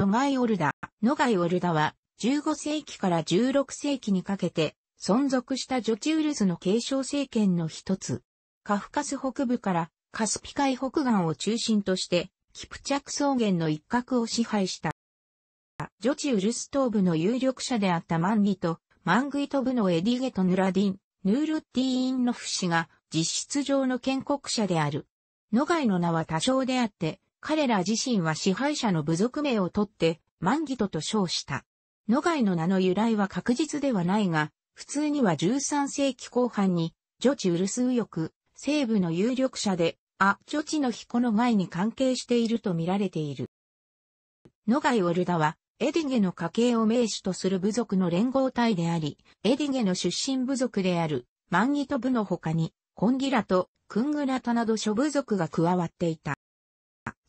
ノガイオルダ。ノガイオルダは、15世紀から16世紀にかけて、存続したジョチウルスの継承政権の一つ。カフカス北部からカスピ海北岸を中心として、キプチャク草原の一角を支配した。ジョチウルス東部の有力者であったマンギと、マングイト部のエディゲト・ヌラディン、ヌールッティーンのフ氏が実質上の建国者である。ノガイの名は多少であって、彼ら自身は支配者の部族名を取って、万義ギトと称した。野外の名の由来は確実ではないが、普通には13世紀後半に、女チウルスヨク、西部の有力者で、ア・女チの彦の外に関係していると見られている。野外オルダは、エディゲの家系を名手とする部族の連合体であり、エディゲの出身部族である、マンギト部の他に、コンギラとクングラタなど諸部族が加わっていた。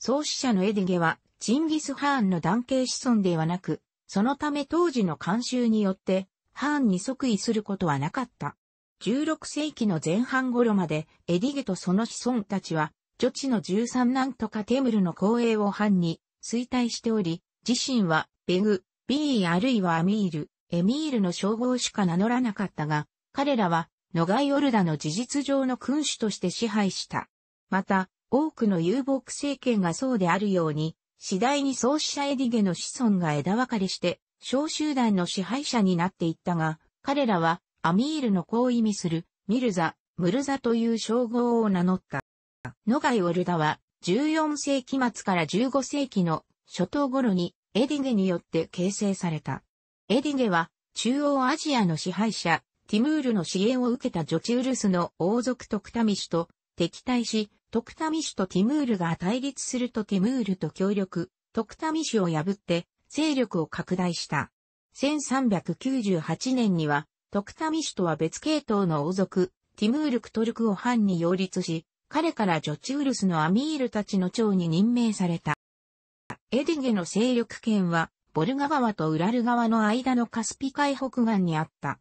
創始者のエディゲは、チンギス・ハーンの男系子孫ではなく、そのため当時の慣習によって、ハーンに即位することはなかった。16世紀の前半頃まで、エディゲとその子孫たちは、女地の13んとかテムルの後栄をハンに衰退しており、自身は、ベグ、ビーあるいはアミール、エミールの称号しか名乗らなかったが、彼らは、ノガイオルダの事実上の君主として支配した。また、多くの遊牧政権がそうであるように、次第に創始者エディゲの子孫が枝分かれして、小集団の支配者になっていったが、彼らは、アミールの子を意味する、ミルザ、ムルザという称号を名乗った。ノガイ・オルダは、14世紀末から15世紀の初頭頃に、エディゲによって形成された。エディゲは、中央アジアの支配者、ティムールの支援を受けたジョチウルスの王族トクタミシと敵対し、トクタミ氏とティムールが対立するとティムールと協力、トクタミ氏を破って勢力を拡大した。1398年には、トクタミ氏とは別系統の王族、ティムール・クトルクを藩に擁立し、彼からジョチウルスのアミールたちの長に任命された。エディゲの勢力圏は、ボルガ川とウラル川の間のカスピ海北岸にあった。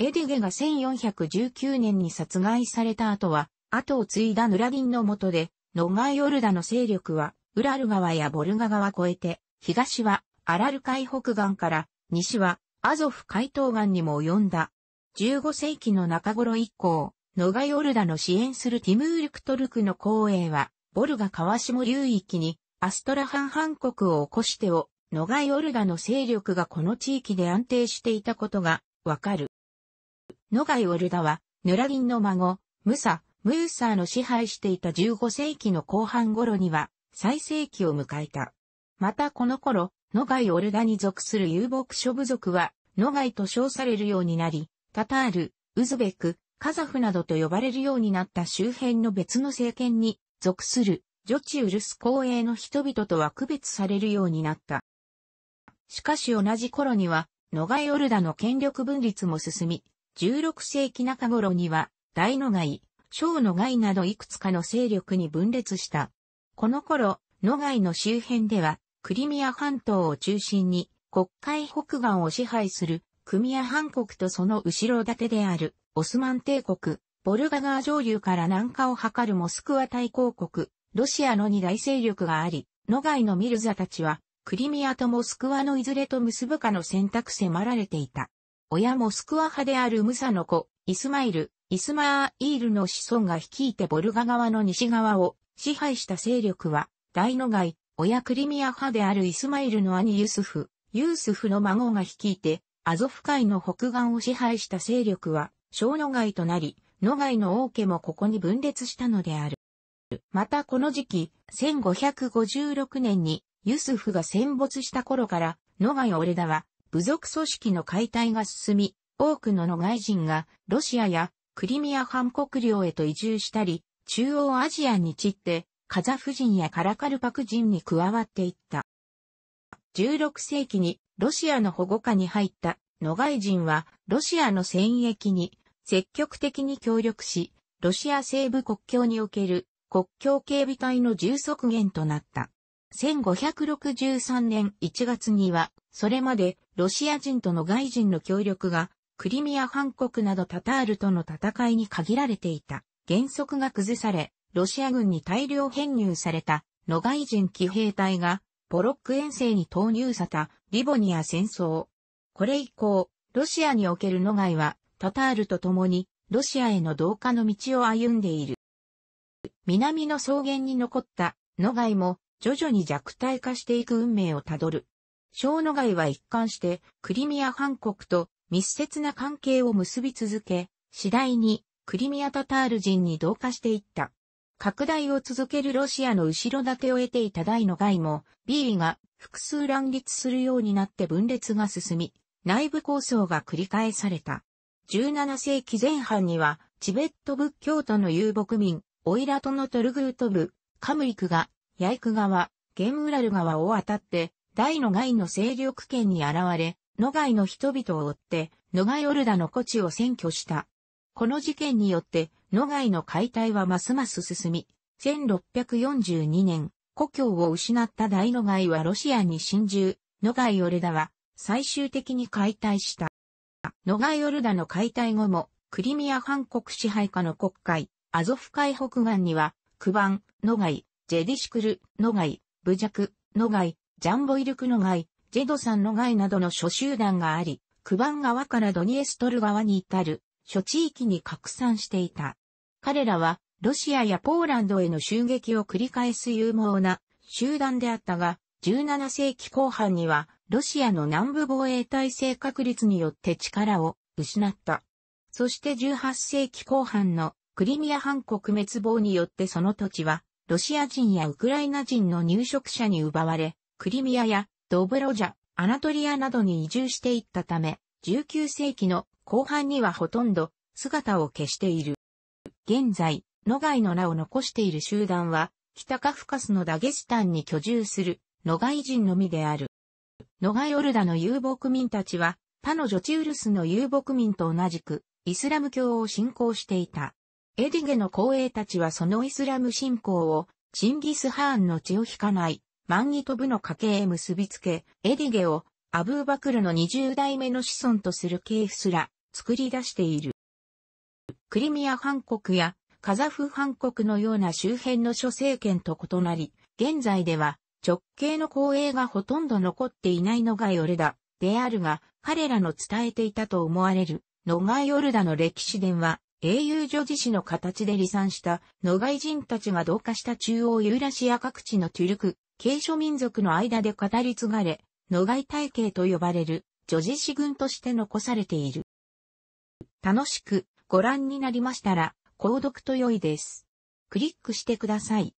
エディゲが1419年に殺害された後は、後を継いだヌラディンの下で、ノガイオルダの勢力は、ウラル川やボルガ川越えて、東はアラル海北岸から、西はアゾフ海東岸にも及んだ。15世紀の中頃以降、ノガイオルダの支援するティムールクトルクの公営は、ボルガ川下流域にアストラハン半国を起こしてを、ノガイオルダの勢力がこの地域で安定していたことがわかる。ノガオルダは、ヌラギンの孫、ムサ、ムーサーの支配していた15世紀の後半頃には最盛期を迎えた。またこの頃、ノガイオルダに属する遊牧諸部族は、ノガイと称されるようになり、タタール、ウズベク、カザフなどと呼ばれるようになった周辺の別の政権に属するジョチウルス公営の人々とは区別されるようになった。しかし同じ頃には、ノガイオルダの権力分立も進み、16世紀中頃には、大ノガイ、小野外などいくつかの勢力に分裂した。この頃、野外の周辺では、クリミア半島を中心に、国会北岸を支配する、クミア半国とその後ろ盾である、オスマン帝国、ボルガ川上流から南下を図るモスクワ大公国、ロシアの二大勢力があり、野外のミルザたちは、クリミアとモスクワのいずれと結ぶかの選択迫られていた。親モスクワ派であるムサの子、イスマイル、イスマーイールの子孫が率いてボルガ側の西側を支配した勢力は、大野外、親クリミア派であるイスマイルの兄ユスフ、ユースフの孫が率いて、アゾフ海の北岸を支配した勢力は、小野外となり、野外の王家もここに分裂したのである。またこの時期、1556年にユスフが戦没した頃から、野外オレダは、部族組織の解体が進み、多くの野外人がロシアやクリミア半国領へと移住したり、中央アジアに散って、カザフ人やカラカルパク人に加わっていった。16世紀にロシアの保護下に入った野外人はロシアの戦役に積極的に協力し、ロシア西部国境における国境警備隊の重速減となった。1563年1月には、それまでロシア人との外人の協力がクリミア半国などタタールとの戦いに限られていた原則が崩され、ロシア軍に大量編入された野外人騎兵隊がボロック遠征に投入されたリボニア戦争。これ以降、ロシアにおける野外はタタールと共にロシアへの同化の道を歩んでいる。南の草原に残った野外も徐々に弱体化していく運命をたどる。小野外は一貫してクリミア半国と密接な関係を結び続け、次第にクリミアタタール人に同化していった。拡大を続けるロシアの後ろ盾を得ていた大の外も、B が複数乱立するようになって分裂が進み、内部構想が繰り返された。17世紀前半には、チベット仏教徒の遊牧民、オイラトのトルグート部、カムイクが、ヤイク川、ゲンウラル川を渡って、大の外の勢力圏に現れ、野外の人々を追って、野外オルダの古地を占拠した。この事件によって、野外の解体はますます進み、1642年、故郷を失った大野外はロシアに侵入、野外オルダは最終的に解体した。野外オルダの解体後も、クリミア半国支配下の国会、アゾフ海北岸には、クバン、野外、ジェディシクル、野外、ブジャク、野外、ジャンボイルク野外、ジェドさんの害などの諸集団があり、クバン川からドニエストル川に至る諸地域に拡散していた。彼らはロシアやポーランドへの襲撃を繰り返す有望な集団であったが、17世紀後半にはロシアの南部防衛体制確立によって力を失った。そして18世紀後半のクリミア半国滅亡によってその土地はロシア人やウクライナ人の入植者に奪われ、クリミアやドブロジャ、アナトリアなどに移住していったため、19世紀の後半にはほとんど姿を消している。現在、野外の名を残している集団は、北カフカスのダゲスタンに居住する野外人のみである。ガイオルダの遊牧民たちは、他のジョチウルスの遊牧民と同じく、イスラム教を信仰していた。エディゲの後衛たちはそのイスラム信仰を、チンギス・ハーンの血を引かない、マンギトブの家系へ結びつけ、エディゲをアブーバクルの20代目の子孫とする系譜すら作り出している。クリミア藩国やカザフ藩国のような周辺の諸政権と異なり、現在では直系の公営がほとんど残っていないのがヨルダであるが、彼らの伝えていたと思われるノガイヨルダの歴史伝は、英雄女子史の形で離散したノガイ人たちが同化した中央ユーラシア各地のトゥルク軽承民族の間で語り継がれ、野外体系と呼ばれる女児詩群として残されている。楽しくご覧になりましたら、購読と良いです。クリックしてください。